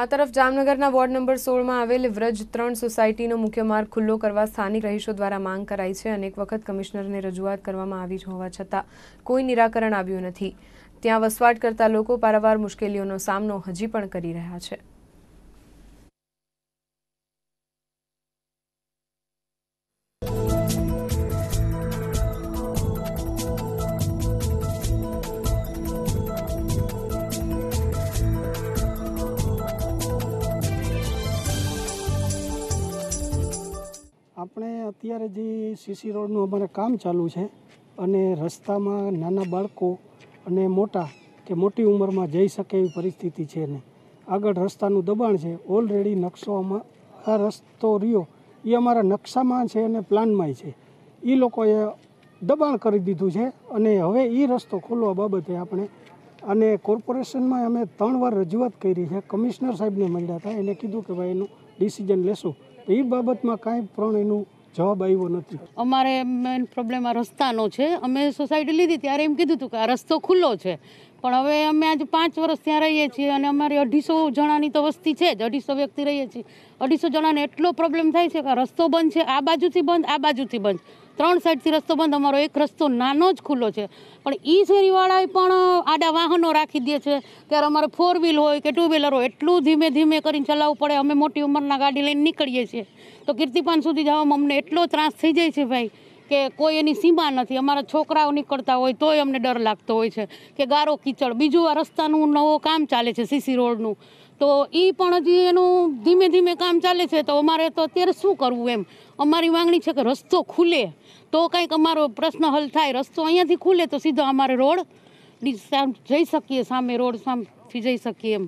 આ તરફ જામનગરના વોર્ડ નંબર સોળમાં આવેલ વ્રજ ત્રણ સોસાયટીનો મુખ્ય માર્ગ ખુલ્લો કરવા સ્થાનિક રહીશો દ્વારા માંગ કરાઈ છે અનેક વખત કમિશનરને રજૂઆત કરવામાં આવી હોવા છતાં કોઈ નિરાકરણ આવ્યું નથી ત્યાં વસવાટ કરતા લોકો પારાવાર મુશ્કેલીઓનો સામનો હજી પણ કરી રહ્યા છે આપણે અત્યારે જે સીસી રોડનું અમારે કામ ચાલુ છે અને રસ્તામાં નાના બાળકો અને મોટા કે મોટી ઉંમરમાં જઈ શકે એવી પરિસ્થિતિ છે નહીં આગળ રસ્તાનું દબાણ છે ઓલરેડી નકશો આમાં આ રસ્તો રહ્યો એ અમારા નકશામાં છે અને પ્લાનમાંય છે એ લોકોએ દબાણ કરી દીધું છે અને હવે એ રસ્તો ખોલવા બાબતે આપણે અને કોર્પોરેશનમાં અમે ત્રણ વાર રજૂઆત કરી છે કમિશનર સાહેબને મળ્યા હતા એને કીધું કે ભાઈ એનું ડિસિઝન લેશું એ બાબતમાં કાંઈ પણ એનું જવાબ આવ્યો નથી અમારે મેઇન પ્રોબ્લેમ આ રસ્તાનો છે અમે સોસાયટી લીધી ત્યારે એમ કીધું હતું કે આ રસ્તો ખુલ્લો છે પણ હવે અમે આજ પાંચ વર્ષ ત્યાં રહીએ છીએ અને અમારી અઢીસો જણાની તો વસ્તી છે જ અઢીસો વ્યક્તિ રહીએ છીએ અઢીસો જણાને એટલો પ્રોબ્લેમ થાય છે કે રસ્તો બંધ છે આ બાજુથી બંધ આ બાજુથી બંધ ત્રણ સાઈડથી રસ્તો બંધ અમારો એક રસ્તો નાનો જ ખુલ્લો છે પણ એ શેરીવાળાએ પણ આડા વાહનો રાખી દે છે ત્યારે અમારે ફોર વ્હીલ હોય કે ટુ વ્હીલર હોય એટલું ધીમે ધીમે કરીને ચલાવવું પડે અમે મોટી ઉંમરના ગાડી લઈને નીકળીએ છીએ તો કીર્તિપાન સુધી જવામાં અમને એટલો ત્રાસ થઈ જાય છે ભાઈ કે કોઈ એની સીમા નથી અમારા છોકરાઓ નીકળતા હોય તોય અમને ડર લાગતો હોય છે કે ગારો કીચડ બીજું આ રસ્તાનું નવો કામ ચાલે છે સીસી રોડનું તો એ પણ હજી એનું ધીમે ધીમે કામ ચાલે છે તો અમારે તો અત્યારે શું કરવું એમ અમારી માંગણી છે કે રસ્તો ખુલે તો કંઈક અમારો પ્રશ્ન હલ થાય રસ્તો અહીંયાથી ખુલે તો સીધો અમારે રોડ જઈ શકીએ સામે રોડ સામેથી જઈ શકીએ એમ